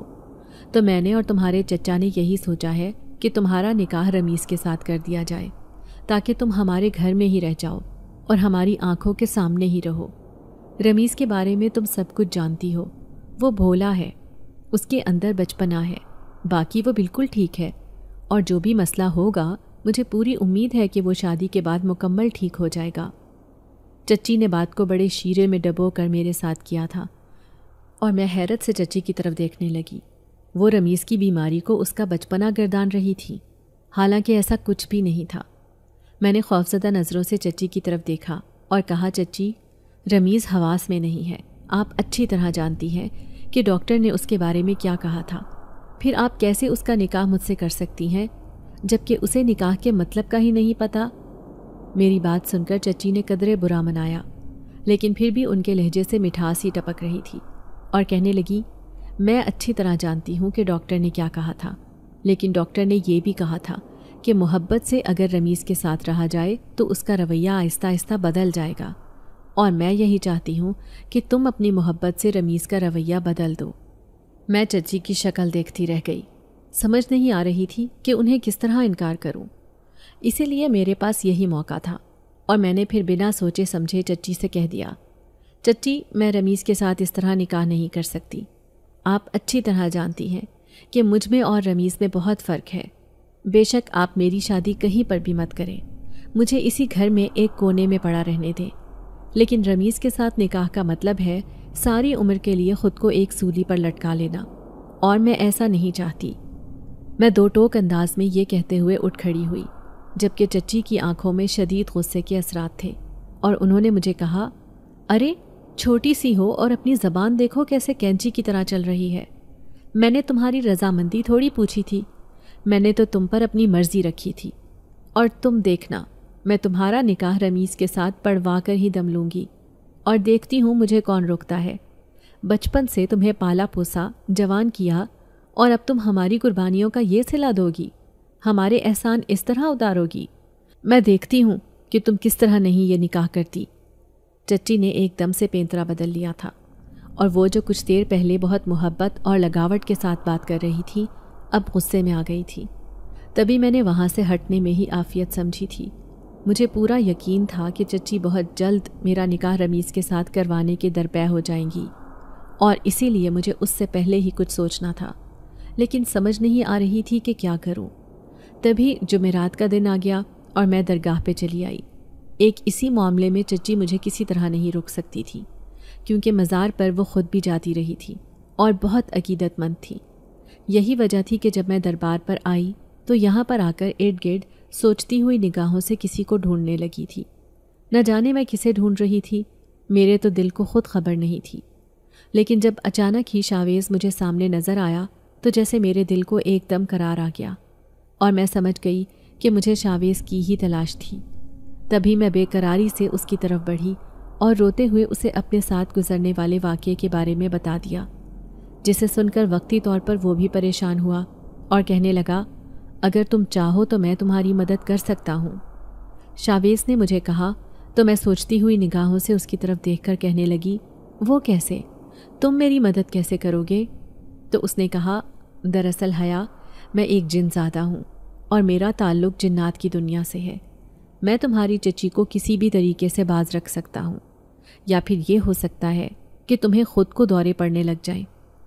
A: तो मैंने और तुम्हारे चचा ने यही सोचा है कि तुम्हारा निकाह रमीज़ के साथ कर दिया जाए ताकि तुम हमारे घर में ही रह जाओ और हमारी आंखों के सामने ही रहो रमीज़ के बारे में तुम सब कुछ जानती हो वो भोला है उसके अंदर बचपना है बाकी वो बिल्कुल ठीक है और जो भी मसला होगा मुझे पूरी उम्मीद है कि वो शादी के बाद मुकम्मल ठीक हो जाएगा चच्ची ने बात को बड़े शीरे में डबो कर मेरे साथ किया था और मैं हैरत से चच्ची की तरफ देखने लगी वो रमीज़ की बीमारी को उसका बचपना गर्दान रही थी हालांकि ऐसा कुछ भी नहीं था मैंने खौफजदा नज़रों से चच्ची की तरफ देखा और कहा चच्ची रमीज़ हवास में नहीं है आप अच्छी तरह जानती हैं कि डॉक्टर ने उसके बारे में क्या कहा था फिर आप कैसे उसका निकाह मुझसे कर सकती हैं जबकि उसे निकाह के मतलब का ही नहीं पता मेरी बात सुनकर चची ने कदरे बुरा मनाया लेकिन फिर भी उनके लहजे से मिठास ही टपक रही थी और कहने लगी मैं अच्छी तरह जानती हूँ कि डॉक्टर ने क्या कहा था लेकिन डॉक्टर ने यह भी कहा था कि मोहब्बत से अगर रमीज़ के साथ रहा जाए तो उसका रवैया आहिस्ता आहिस्ता बदल जाएगा और मैं यही चाहती हूँ कि तुम अपनी मोहब्बत से रमीज़ का रवैया बदल दो मैं चची की शक्ल देखती रह गई समझ नहीं आ रही थी कि उन्हें किस तरह इनकार करूं। इसीलिए मेरे पास यही मौका था और मैंने फिर बिना सोचे समझे चच्ची से कह दिया चच्ची मैं रमीज़ के साथ इस तरह निकाह नहीं कर सकती आप अच्छी तरह जानती हैं कि मुझ में और रमीज़ में बहुत फ़र्क है बेशक आप मेरी शादी कहीं पर भी मत करें मुझे इसी घर में एक कोने में पड़ा रहने दें लेकिन रमीज़ के साथ निकाह का मतलब है सारी उम्र के लिए ख़ुद को एक सूली पर लटका लेना और मैं ऐसा नहीं चाहती मैं दो टोक अंदाज में ये कहते हुए उठ खड़ी हुई जबकि चच्ची की आंखों में शदीद गुस्से के असरात थे और उन्होंने मुझे कहा अरे छोटी सी हो और अपनी ज़बान देखो कैसे कैंची की तरह चल रही है मैंने तुम्हारी रजामंदी थोड़ी पूछी थी मैंने तो तुम पर अपनी मर्ज़ी रखी थी और तुम देखना मैं तुम्हारा निकाह रमीज़ के साथ पढ़वा कर ही दम लूँगी और देखती हूँ मुझे कौन रोकता है बचपन से तुम्हें पाला पोसा जवान किया और अब तुम हमारी कुर्बानियों का ये सिला दोगी हमारे एहसान इस तरह उतारोगी मैं देखती हूँ कि तुम किस तरह नहीं ये निकाह करती चच्ची ने एकदम से पेंतरा बदल लिया था और वो जो कुछ देर पहले बहुत मोहब्बत और लगावट के साथ बात कर रही थी अब गुस्से में आ गई थी तभी मैंने वहाँ से हटने में ही आफियत समझी थी मुझे पूरा यकीन था कि चच्ची बहुत जल्द मेरा निकाह रमीज़ के साथ करवाने के दरपै हो जाएंगी और इसीलिए मुझे उससे पहले ही कुछ सोचना था लेकिन समझ नहीं आ रही थी कि क्या करूं। तभी जुमेरात का दिन आ गया और मैं दरगाह पे चली आई एक इसी मामले में चच्ची मुझे किसी तरह नहीं रोक सकती थी क्योंकि मज़ार पर वो ख़ुद भी जाती रही थी और बहुत अकीदतमंद थी यही वजह थी कि जब मैं दरबार पर आई तो यहाँ पर आकर इर्द गिर्द सोचती हुई निगाहों से किसी को ढूंढने लगी थी न जाने मैं किसे ढूंढ रही थी मेरे तो दिल को खुद खबर नहीं थी लेकिन जब अचानक ही शावेज मुझे सामने नज़र आया तो जैसे मेरे दिल को एकदम करार आ गया और मैं समझ गई कि मुझे शावेज की ही तलाश थी तभी मैं बेकरारी से उसकी तरफ बढ़ी और रोते हुए उसे अपने साथ गुजरने वाले वाक्य के बारे में बता दिया जिसे सुनकर वक्ती तौर पर वो भी परेशान हुआ और कहने लगा अगर तुम चाहो तो मैं तुम्हारी मदद कर सकता हूँ शावेज ने मुझे कहा तो मैं सोचती हुई निगाहों से उसकी तरफ देख कहने लगी वो कैसे तुम मेरी मदद कैसे करोगे तो उसने कहा दरअसल हया मैं एक जिन ज़्यादा हूँ और मेरा ताल्लुक जिन्नात की दुनिया से है मैं तुम्हारी चची को किसी भी तरीके से बाज रख सकता हूँ या फिर ये हो सकता है कि तुम्हें खुद को दौरे पड़ने लग जाए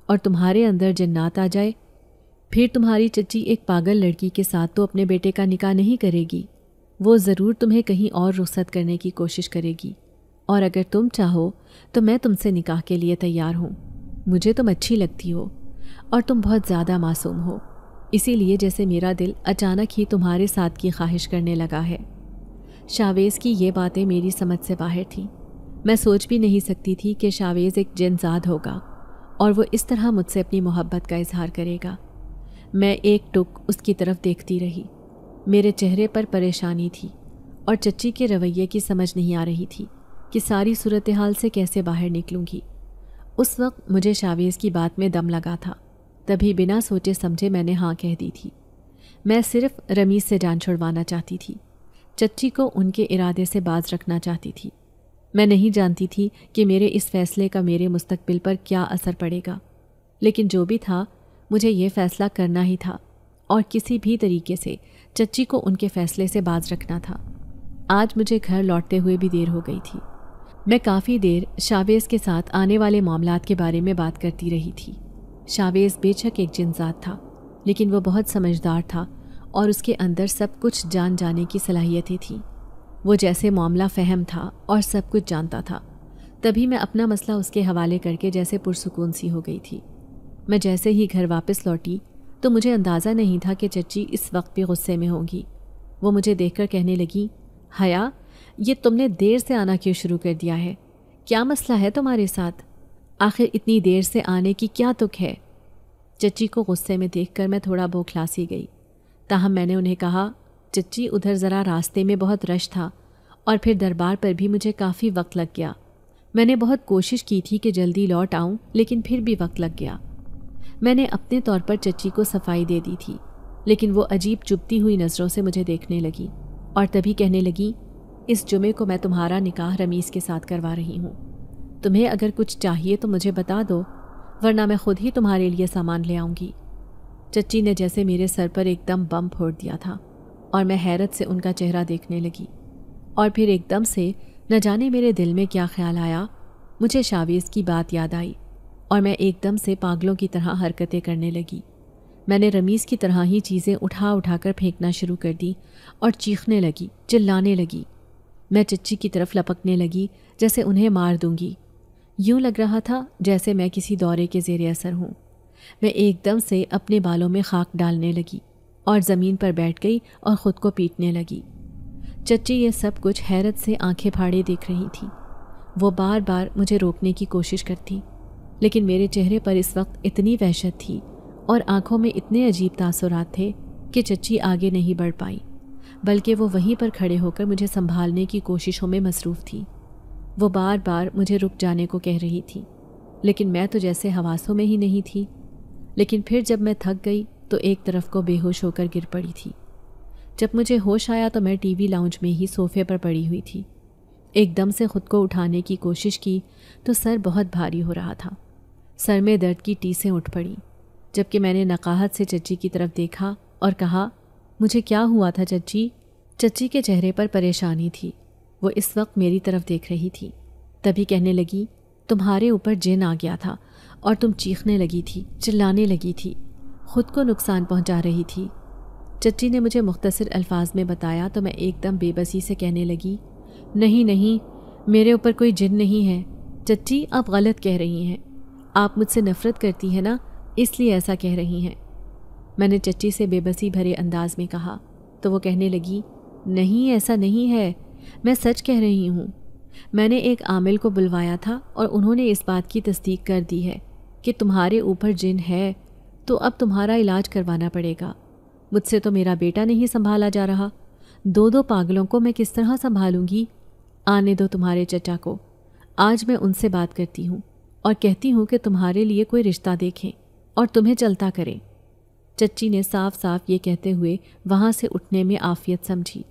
A: और तुम्हारे अंदर जन्नात आ जाए फिर तुम्हारी चच्ची एक पागल लड़की के साथ तो अपने बेटे का निकाह नहीं करेगी वो ज़रूर तुम्हें कहीं और रुख्सत करने की कोशिश करेगी और अगर तुम चाहो तो मैं तुमसे निकाह के लिए तैयार हूँ मुझे तुम अच्छी लगती हो और तुम बहुत ज़्यादा मासूम हो इसीलिए जैसे मेरा दिल अचानक ही तुम्हारे साथ की ख्वाहिश करने लगा है शावेज़ की ये बातें मेरी समझ से बाहर थीं मैं सोच भी नहीं सकती थी कि शावेज़ एक जिनजाद होगा और वो इस तरह मुझसे अपनी मोहब्बत का इजहार करेगा मैं एक टुक उसकी तरफ देखती रही मेरे चेहरे पर परेशानी थी और चच्ची के रवैये की समझ नहीं आ रही थी कि सारी सूरत हाल से कैसे बाहर निकलूँगी उस वक्त मुझे शावेज़ की बात में दम लगा था तभी बिना सोचे समझे मैंने हाँ कह दी थी मैं सिर्फ रमीज़ से जान छुड़वाना चाहती थी चच्ची को उनके इरादे से बाज रखना चाहती थी मैं नहीं जानती थी कि मेरे इस फैसले का मेरे मुस्तबिल पर क्या असर पड़ेगा लेकिन जो भी था मुझे ये फ़ैसला करना ही था और किसी भी तरीके से चच्ची को उनके फ़ैसले से बाज रखना था आज मुझे घर लौटते हुए भी देर हो गई थी मैं काफ़ी देर शावेज़ के साथ आने वाले मामला के बारे में बात करती रही थी शावेज़ बेशक एक जिनजात था लेकिन वो बहुत समझदार था और उसके अंदर सब कुछ जान जाने की सलाहियतें थी वो जैसे मामला फहम था और सब कुछ जानता था तभी मैं अपना मसला उसके हवाले करके जैसे पुरसकून सी हो गई थी मैं जैसे ही घर वापस लौटी तो मुझे अंदाज़ा नहीं था कि चच्ची इस वक्त भी गुस्से में होंगी वो मुझे देखकर कहने लगी हया ये तुमने देर से आना क्यों शुरू कर दिया है क्या मसला है तुम्हारे साथ आखिर इतनी देर से आने की क्या तुक है चच्ची को गुस्से में देखकर मैं थोड़ा बौखलासी गई ताहम मैंने उन्हें कहा चच्ची उधर ज़रा रास्ते में बहुत रश था और फिर दरबार पर भी मुझे काफ़ी वक्त लग गया मैंने बहुत कोशिश की थी कि जल्दी लौट आऊँ लेकिन फिर भी वक्त लग गया मैंने अपने तौर पर चच्ची को सफाई दे दी थी लेकिन वो अजीब चुपती हुई नज़रों से मुझे देखने लगी और तभी कहने लगी इस जुमे को मैं तुम्हारा निकाह रमीज़ के साथ करवा रही हूँ तुम्हें अगर कुछ चाहिए तो मुझे बता दो वरना मैं खुद ही तुम्हारे लिए सामान ले आऊँगी चच्ची ने जैसे मेरे सर पर एकदम बम फोड़ दिया था और मैं हैरत से उनका चेहरा देखने लगी और फिर एकदम से न जाने मेरे दिल में क्या ख्याल आया मुझे शावेज़ की बात याद आई और मैं एकदम से पागलों की तरह हरकतें करने लगी मैंने रमीज़ की तरह ही चीज़ें उठा उठा कर फेंकना शुरू कर दी और चीखने लगी चिल्लाने लगी मैं चच्ची की तरफ लपकने लगी जैसे उन्हें मार दूंगी यूं लग रहा था जैसे मैं किसी दौरे के जेर असर हूँ मैं एकदम से अपने बालों में खाक डालने लगी और ज़मीन पर बैठ गई और ख़ुद को पीटने लगी चच्ची ये सब कुछ हैरत से आंखें फाड़े देख रही थी वो बार बार मुझे रोकने की कोशिश करती लेकिन मेरे चेहरे पर इस वक्त इतनी वहशत थी और आंखों में इतने अजीब तासुरात थे कि चच्ची आगे नहीं बढ़ पाई बल्कि वो वहीं पर खड़े होकर मुझे संभालने की कोशिशों में मसरूफ़ थी वो बार बार मुझे रुक जाने को कह रही थी लेकिन मैं तो जैसे हवासों में ही नहीं थी लेकिन फिर जब मैं थक गई तो एक तरफ को बेहोश होकर गिर पड़ी थी जब मुझे होश आया तो मैं टीवी लाउंज में ही सोफे पर पड़ी हुई थी एकदम से खुद को उठाने की कोशिश की तो सर बहुत भारी हो रहा था सर में दर्द की टीसें उठ पड़ी जबकि मैंने नकाहत से चच्ची की तरफ देखा और कहा मुझे क्या हुआ था चच्ची चच्ची के चेहरे पर परेशानी थी वो इस वक्त मेरी तरफ देख रही थी तभी कहने लगी तुम्हारे ऊपर जिन आ गया था और तुम चीखने लगी थी चिल्लाने लगी थी खुद को नुकसान पहुंचा रही थी चच्ची ने मुझे मुख्तसर अल्फाज में बताया तो मैं एकदम बेबसी से कहने लगी नहीं नहीं मेरे ऊपर कोई जिन नहीं है चच्ची आप गलत कह रही हैं आप मुझसे नफ़रत करती हैं ना इसलिए ऐसा कह रही हैं मैंने चच्ची से बेबसी भरे अंदाज में कहा तो वो कहने लगी नहीं ऐसा नहीं है मैं सच कह रही हूँ मैंने एक आमिल को बुलवाया था और उन्होंने इस बात की तस्दीक कर दी है कि तुम्हारे ऊपर जिन है तो अब तुम्हारा इलाज करवाना पड़ेगा मुझसे तो मेरा बेटा नहीं संभाला जा रहा दो दो पागलों को मैं किस तरह संभालूंगी आने दो तुम्हारे चचा को आज मैं उनसे बात करती हूँ और कहती हूँ कि तुम्हारे लिए कोई रिश्ता देखें और तुम्हें चलता करें चच्ची ने साफ साफ ये कहते हुए वहाँ से उठने में आफियत समझी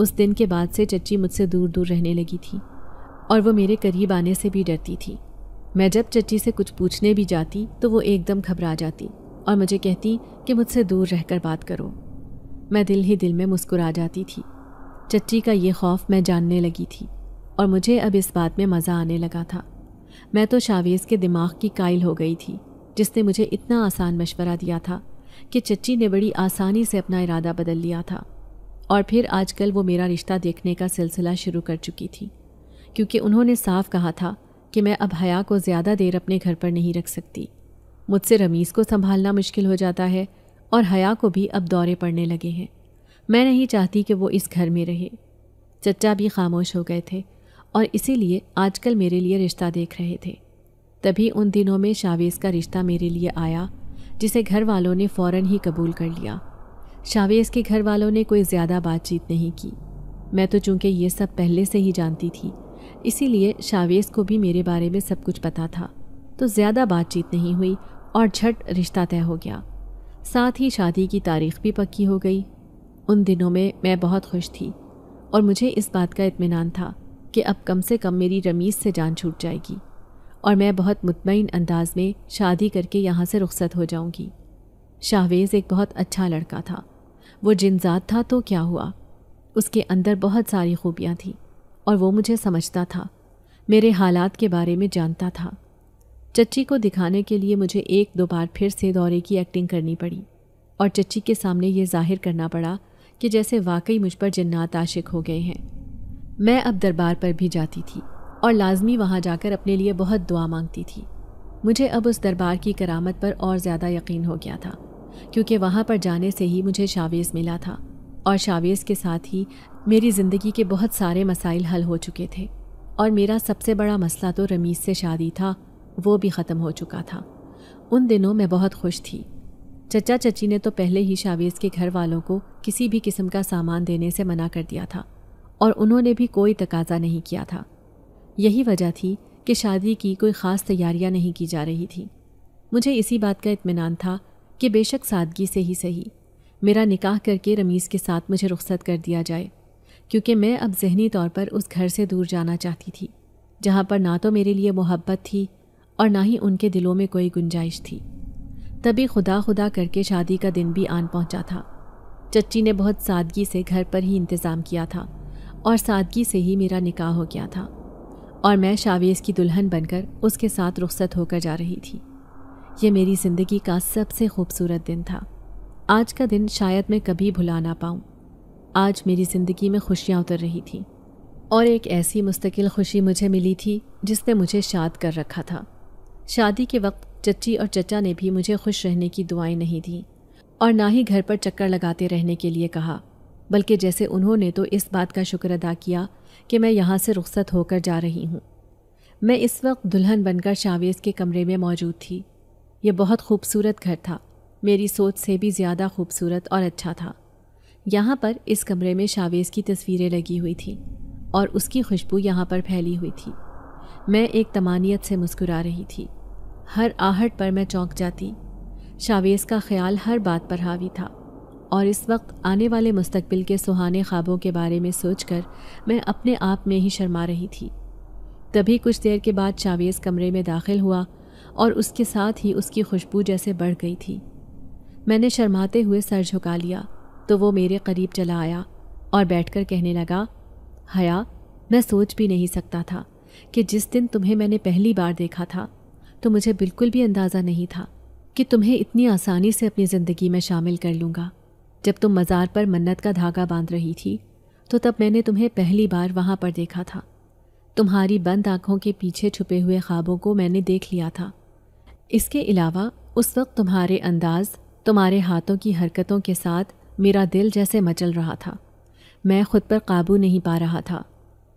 A: उस दिन के बाद से चच्ची मुझसे दूर दूर रहने लगी थी और वो मेरे करीब आने से भी डरती थी मैं जब चच्ची से कुछ पूछने भी जाती तो वो एकदम घबरा जाती और मुझे कहती कि मुझसे दूर रहकर बात करो मैं दिल ही दिल में मुस्कुरा जाती थी चच्ची का ये खौफ मैं जानने लगी थी और मुझे अब इस बात में मज़ा आने लगा था मैं तो शावेज़ के दिमाग की कायल हो गई थी जिसने मुझे इतना आसान मशवरा दिया था कि चच्ची ने बड़ी आसानी से अपना इरादा बदल लिया था और फिर आजकल वो मेरा रिश्ता देखने का सिलसिला शुरू कर चुकी थी क्योंकि उन्होंने साफ कहा था कि मैं अब हया को ज़्यादा देर अपने घर पर नहीं रख सकती मुझसे रमीज़ को संभालना मुश्किल हो जाता है और हया को भी अब दौरे पड़ने लगे हैं मैं नहीं चाहती कि वो इस घर में रहे चचा भी खामोश हो गए थे और इसीलिए आजकल मेरे लिए रिश्ता देख रहे थे तभी उन दिनों में शावेज़ का रिश्ता मेरे लिए आया जिसे घर वालों ने फ़ौर ही कबूल कर लिया शावेज़ के घर वालों ने कोई ज़्यादा बातचीत नहीं की मैं तो चूँकि ये सब पहले से ही जानती थी इसीलिए शावेज़ को भी मेरे बारे में सब कुछ पता था तो ज़्यादा बातचीत नहीं हुई और झट रिश्ता तय हो गया साथ ही शादी की तारीख भी पक्की हो गई उन दिनों में मैं बहुत खुश थी और मुझे इस बात का इतमान था कि अब कम से कम मेरी रमीज़ से जान छूट जाएगी और मैं बहुत मुतमिन अंदाज में शादी करके यहाँ से रुखसत हो जाऊँगी शाहवेज़ एक बहुत अच्छा लड़का था वो जिनजात था तो क्या हुआ उसके अंदर बहुत सारी खूबियाँ थीं और वो मुझे समझता था मेरे हालात के बारे में जानता था चच्ची को दिखाने के लिए मुझे एक दो बार फिर से दौरे की एक्टिंग करनी पड़ी और चच्ची के सामने ये जाहिर करना पड़ा कि जैसे वाकई मुझ पर जन्नात आशिक हो गए हैं मैं अब दरबार पर भी जाती थी और लाजमी वहाँ जाकर अपने लिए बहुत दुआ मांगती थी मुझे अब उस दरबार की करामत पर और ज़्यादा यकीन हो गया था क्योंकि वहाँ पर जाने से ही मुझे शावेज़ मिला था और शावेज़ के साथ ही मेरी ज़िंदगी के बहुत सारे मसाइल हल हो चुके थे और मेरा सबसे बड़ा मसला तो रमीज़ से शादी था वो भी ख़त्म हो चुका था उन दिनों मैं बहुत खुश थी चचा चची ने तो पहले ही शावेज़ के घर वालों को किसी भी किस्म का सामान देने से मना कर दिया था और उन्होंने भी कोई तकाजा नहीं किया था यही वजह थी कि शादी की कोई ख़ास तैयारियां नहीं की जा रही थी मुझे इसी बात का इतमान था कि बेशक सादगी से ही सही मेरा निकाह करके रमीज़ के साथ मुझे रुख्सत कर दिया जाए क्योंकि मैं अब जहनी तौर पर उस घर से दूर जाना चाहती थी जहाँ पर ना तो मेरे लिए मोहब्बत थी और ना ही उनके दिलों में कोई गुंजाइश थी तभी खुदा खुदा करके शादी का दिन भी आन पहुँचा था चच्ची ने बहुत सादगी से घर पर ही इंतज़ाम किया था और सादगी से ही मेरा निकाह हो गया था और मैं शावेज़ की दुल्हन बनकर उसके साथ रुखसत होकर जा रही थी यह मेरी ज़िंदगी का सबसे खूबसूरत दिन था आज का दिन शायद मैं कभी भुला ना पाऊँ आज मेरी ज़िंदगी में खुशियाँ उतर रही थी और एक ऐसी मुस्तकिल खुशी मुझे मिली थी जिसने मुझे शाद कर रखा था शादी के वक्त चच्ची और चचा ने भी मुझे खुश रहने की दुआएं नहीं दी और ना ही घर पर चक्कर लगाते रहने के लिए कहा बल्कि जैसे उन्होंने तो इस बात का शुक्र अदा किया कि मैं यहाँ से रुख्सत होकर जा रही हूँ मैं इस वक्त दुल्हन बनकर शावेज़ के कमरे में मौजूद थी यह बहुत खूबसूरत घर था मेरी सोच से भी ज़्यादा खूबसूरत और अच्छा था यहाँ पर इस कमरे में शावेज़ की तस्वीरें लगी हुई थी और उसकी खुशबू यहाँ पर फैली हुई थी मैं एक तमानियत से मुस्कुरा रही थी हर आहट पर मैं चौंक जाती शावेज़ का ख्याल हर बात पर हावी था और इस वक्त आने वाले मुस्तबिल के सुहाने ख्वाबों के बारे में सोचकर मैं अपने आप में ही शर्मा रही थी तभी कुछ देर के बाद चावेज़ कमरे में दाखिल हुआ और उसके साथ ही उसकी खुशबू जैसे बढ़ गई थी मैंने शर्माते हुए सर झुका लिया तो वो मेरे करीब चला आया और बैठकर कहने लगा हया मैं सोच भी नहीं सकता था कि जिस दिन तुम्हें मैंने पहली बार देखा था तो मुझे बिल्कुल भी अंदाज़ा नहीं था कि तुम्हें इतनी आसानी से अपनी ज़िंदगी में शामिल कर लूँगा जब तुम मज़ार पर मन्नत का धागा बांध रही थी तो तब मैंने तुम्हें पहली बार वहाँ पर देखा था तुम्हारी बंद आँखों के पीछे छुपे हुए ख्वाबों को मैंने देख लिया था इसके अलावा उस वक्त तुम्हारे अंदाज तुम्हारे हाथों की हरकतों के साथ मेरा दिल जैसे मचल रहा था मैं खुद पर काबू नहीं पा रहा था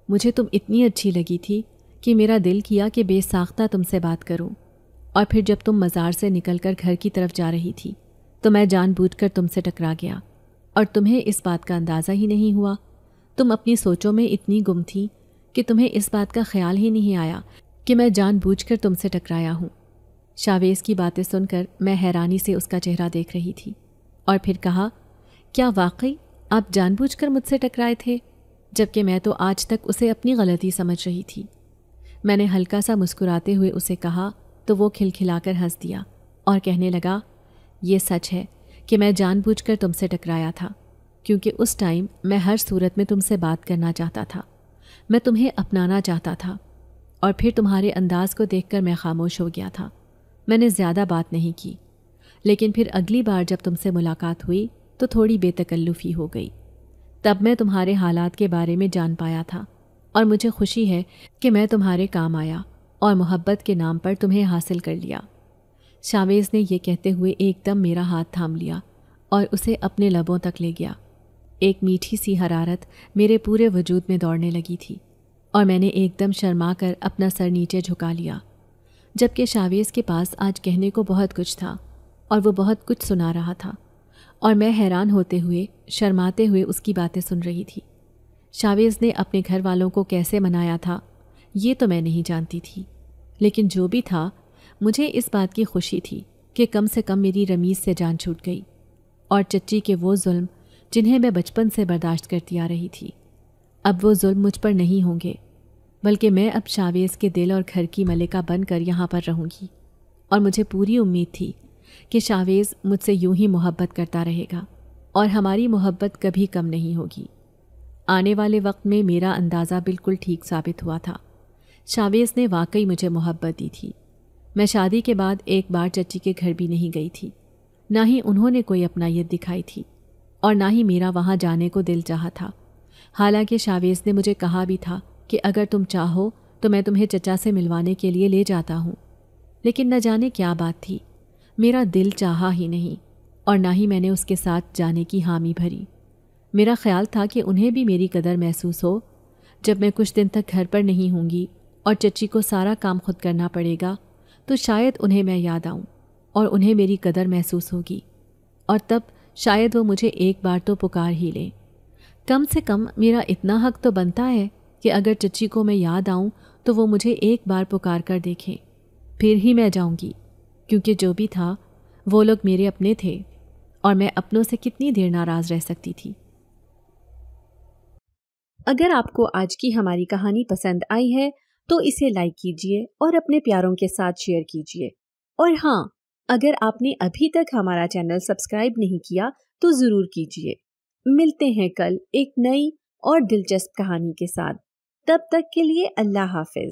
A: मुझे तुम इतनी अच्छी लगी थी कि मेरा दिल किया कि बेसाख्ता तुमसे बात करूं और फिर जब तुम मज़ार से निकलकर घर की तरफ जा रही थी तो मैं जानबूझकर तुमसे टकरा गया और तुम्हें इस बात का अंदाज़ा ही नहीं हुआ तुम अपनी सोचों में इतनी गुम थी कि तुम्हें इस बात का ख्याल ही नहीं आया कि मैं जानबूझकर तुमसे टकराया हूँ शावेज़ की बातें सुनकर मैं हैरानी से उसका चेहरा देख रही थी और फिर कहा क्या वाकई आप जानबूझकर मुझसे टकराए थे जबकि मैं तो आज तक उसे अपनी गलती समझ रही थी मैंने हल्का सा मुस्कुराते हुए उसे कहा तो वो खिलखिलाकर हंस दिया और कहने लगा ये सच है कि मैं जानबूझकर तुमसे टकराया था क्योंकि उस टाइम मैं हर सूरत में तुमसे बात करना चाहता था मैं तुम्हें अपनाना चाहता था और फिर तुम्हारे अंदाज को देखकर मैं खामोश हो गया था मैंने ज़्यादा बात नहीं की लेकिन फिर अगली बार जब तुमसे मुलाकात हुई तो थोड़ी बेतकल्लुफ़ी हो गई तब मैं तुम्हारे हालात के बारे में जान पाया था और मुझे खुशी है कि मैं तुम्हारे काम आया और मोहब्बत के नाम पर तुम्हें हासिल कर लिया शावेज़ ने यह कहते हुए एकदम मेरा हाथ थाम लिया और उसे अपने लबों तक ले गया एक मीठी सी हरारत मेरे पूरे वजूद में दौड़ने लगी थी और मैंने एकदम शर्मा कर अपना सर नीचे झुका लिया जबकि शावेज़ के पास आज कहने को बहुत कुछ था और वो बहुत कुछ सुना रहा था और मैं हैरान होते हुए शर्माते हुए उसकी बातें सुन रही थी शावेज़ ने अपने घर वालों को कैसे मनाया था ये तो मैं नहीं जानती थी लेकिन जो भी था मुझे इस बात की खुशी थी कि कम से कम मेरी रमीज़ से जान छूट गई और चच्ची के वो जुल्म जिन्हें मैं बचपन से बर्दाश्त करती आ रही थी अब वो जुल्म मुझ पर नहीं होंगे बल्कि मैं अब शावेज़ के दिल और घर की मलिका बनकर यहाँ पर रहूँगी और मुझे पूरी उम्मीद थी कि शावेज़ मुझसे यूं ही मोहब्बत करता रहेगा और हमारी मोहब्बत कभी कम नहीं होगी आने वाले वक्त में मेरा अंदाज़ा बिल्कुल ठीक साबित हुआ था शावेज़ ने वाकई मुझे मोहब्बत दी थी मैं शादी के बाद एक बार चच्ची के घर भी नहीं गई थी ना ही उन्होंने कोई अपनायत दिखाई थी और ना ही मेरा वहाँ जाने को दिल चाह था हालांकि शावेज ने मुझे कहा भी था कि अगर तुम चाहो तो मैं तुम्हें चचा से मिलवाने के लिए ले जाता हूँ लेकिन न जाने क्या बात थी मेरा दिल चाहा ही नहीं और ना ही मैंने उसके साथ जाने की हामी भरी मेरा ख्याल था कि उन्हें भी मेरी कदर महसूस हो जब मैं कुछ दिन तक घर पर नहीं होंगी और चची को सारा काम खुद करना पड़ेगा तो शायद उन्हें मैं याद आऊँ और उन्हें मेरी कदर महसूस होगी और तब शायद वो मुझे एक बार तो पुकार ही लें कम से कम मेरा इतना हक तो बनता है कि अगर चच्ची को मैं याद आऊँ तो वो मुझे एक बार पुकार कर देखें फिर ही मैं जाऊँगी क्योंकि जो भी था वो लोग मेरे अपने थे और मैं अपनों से कितनी देर नाराज़ रह सकती थी अगर आपको आज की हमारी कहानी पसंद आई है तो इसे लाइक कीजिए और अपने प्यारों के साथ शेयर कीजिए और हाँ अगर आपने अभी तक हमारा चैनल सब्सक्राइब नहीं किया तो ज़रूर कीजिए मिलते हैं कल एक नई और दिलचस्प कहानी के साथ तब तक के लिए अल्लाह हाफिज